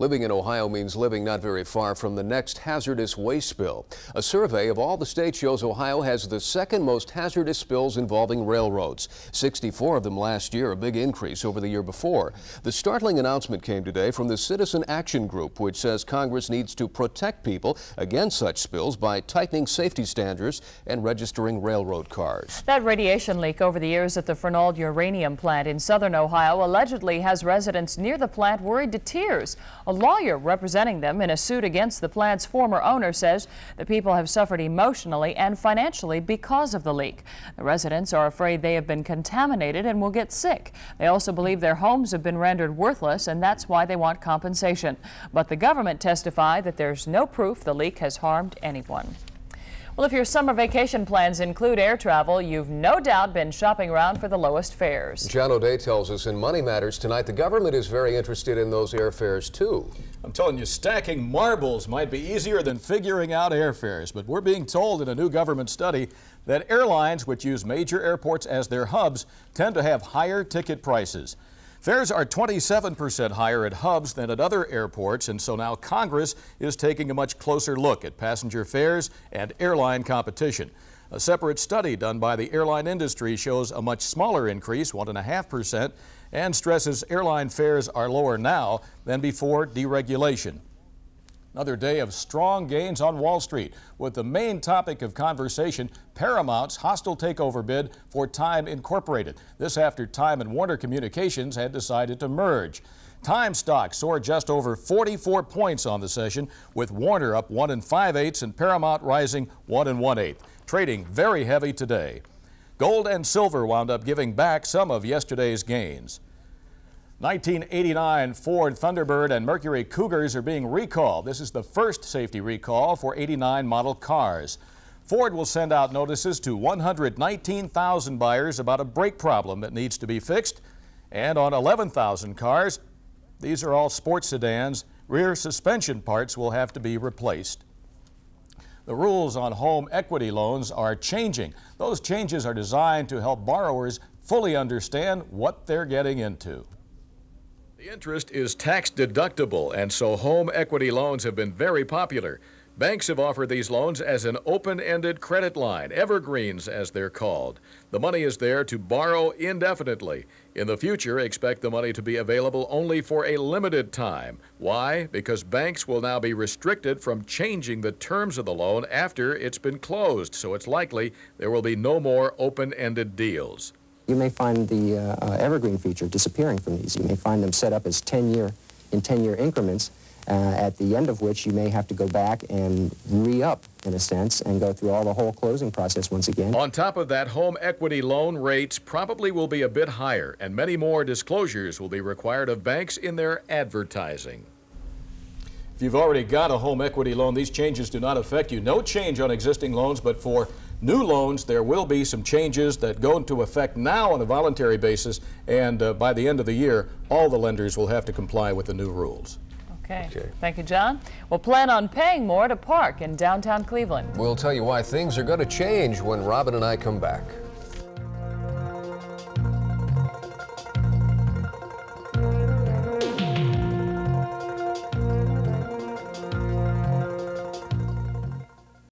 Living in Ohio means living not very far from the next hazardous waste spill. A survey of all the states shows Ohio has the second most hazardous spills involving railroads, 64 of them last year, a big increase over the year before. The startling announcement came today from the Citizen Action Group, which says Congress needs to protect people against such spills by tightening safety standards and registering railroad cars. That radiation leak over the years at the Fernald uranium plant in southern Ohio allegedly has residents near the plant worried to tears. A lawyer representing them in a suit against the plant's former owner says the people have suffered emotionally and financially because of the leak. The residents are afraid they have been contaminated and will get sick. They also believe their homes have been rendered worthless and that's why they want compensation. But the government testified that there's no proof the leak has harmed anyone. Well, if your summer vacation plans include air travel, you've no doubt been shopping around for the lowest fares. John O'Day tells us in Money Matters tonight, the government is very interested in those airfares too. I'm telling you, stacking marbles might be easier than figuring out airfares, but we're being told in a new government study that airlines which use major airports as their hubs tend to have higher ticket prices. Fares are 27% higher at hubs than at other airports, and so now Congress is taking a much closer look at passenger fares and airline competition. A separate study done by the airline industry shows a much smaller increase, 1.5%, and stresses airline fares are lower now than before deregulation. Another day of strong gains on Wall Street, with the main topic of conversation Paramount's hostile takeover bid for Time Incorporated. This after Time and Warner Communications had decided to merge. Time stock soared just over 44 points on the session, with Warner up 1 and 5 eighths and Paramount rising 1 and 1 eighth, trading very heavy today. Gold and silver wound up giving back some of yesterday's gains. 1989 Ford Thunderbird and Mercury Cougars are being recalled. This is the first safety recall for 89 model cars. Ford will send out notices to 119,000 buyers about a brake problem that needs to be fixed. And on 11,000 cars, these are all sports sedans, rear suspension parts will have to be replaced. The rules on home equity loans are changing. Those changes are designed to help borrowers fully understand what they're getting into. The interest is tax deductible, and so home equity loans have been very popular. Banks have offered these loans as an open ended credit line, evergreens as they're called. The money is there to borrow indefinitely. In the future, expect the money to be available only for a limited time. Why? Because banks will now be restricted from changing the terms of the loan after it's been closed, so it's likely there will be no more open ended deals. You may find the uh, uh, evergreen feature disappearing from these. You may find them set up as 10-year, in 10-year increments, uh, at the end of which you may have to go back and re-up, in a sense, and go through all the whole closing process once again. On top of that, home equity loan rates probably will be a bit higher, and many more disclosures will be required of banks in their advertising. If you've already got a home equity loan, these changes do not affect you. No change on existing loans, but for new loans, there will be some changes that go into effect now on a voluntary basis, and uh, by the end of the year, all the lenders will have to comply with the new rules. Okay. okay. Thank you, John. We'll plan on paying more to park in downtown Cleveland. We'll tell you why things are going to change when Robin and I come back.